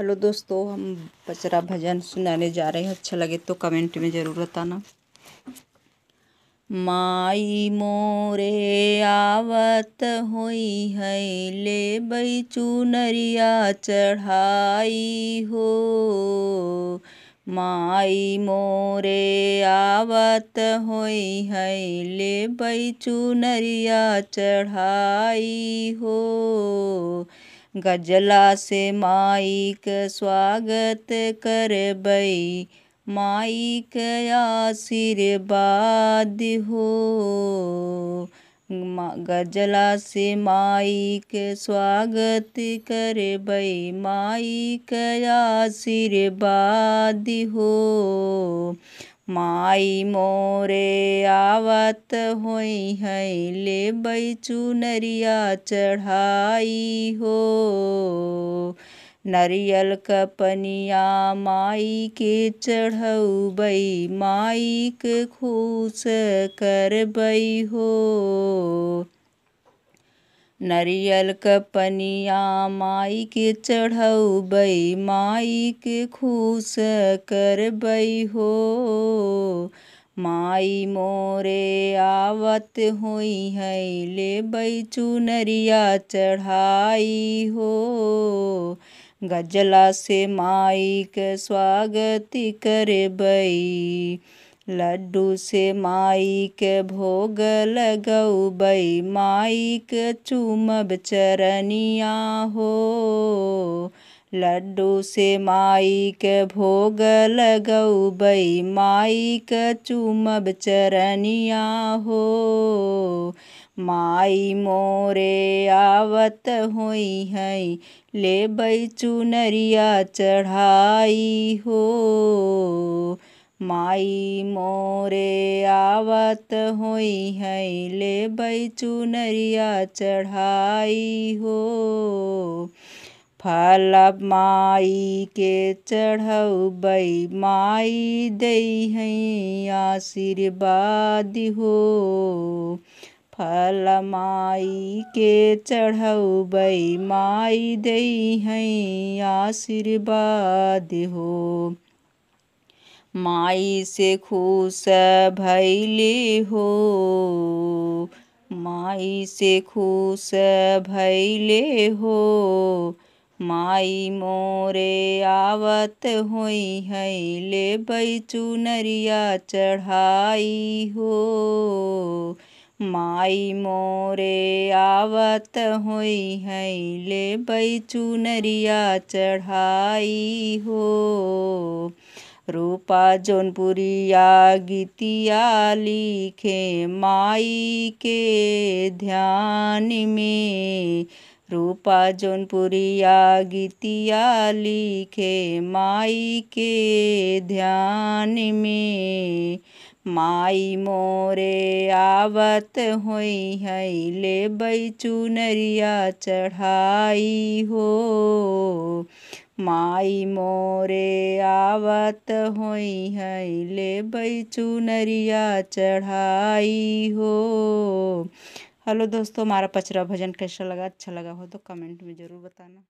hello दोस्तों हम बचरा भजन सुनाने जा रहे हैं अच्छा लगे तो कमेंट में ज़रूर बताना माई मोरे आवत होई है ले बई चुनरिया चढ़ाई हो माई मोरे आवत हुई है ले बई चुनरिया चढ़ाई हो गजला से माईक स्वागत माई माईक आशीर्वाद हो गजला से माईक स्वागत माई माईक आशीर्वाद हो माई मोरे आवत होई है ले चुनरिया चढ़ाई हो नरियल कपनिया माई के चढ़बई माई के खुश करबई हो नरियल कपनिया माई के चढ़बई माई के खुश करब हो माई मोरे आवत हुई है ले बई चुनरिया चढ़ाई हो गजला से माई के स्वागत करब लड्डू से माई भोग लगउबई माई चुमब चरनिया हो लड्डू से माई भोग लगउबई माई चुमब चरनिया हो माई मोरे आवत होई है ले चुनरिया चढ़ाई हो माई मोरे आवत होई ले बई चुनरिया चढ़ाई हो फल माई के चढ़बई माई दई हई आशीर्वाद हो फल माई के चढ़बई माई दई हई आशीर्वाद हो माई से खुश भैली हो माई से खुश भैले हो माई मोरे आवत होई है ले बैचुनरिया चढ़ाई हो माई मोरे आवत होई है ले बैचुनरिया चढ़ाई हो रूपा जौनपुरिया गीतिया लिखे माई के ध्यान में रूपा जौनपुरिया गीतिया लिखे माई के ध्यान में माई मोरे आवत होई है ले चुनरिया चढ़ाई हो माई मोरे आवत होई है ले बई चुनरिया चढ़ाई हो हेलो दोस्तों हमारा पचरा भजन कैसा लगा अच्छा लगा हो तो कमेंट में ज़रूर बताना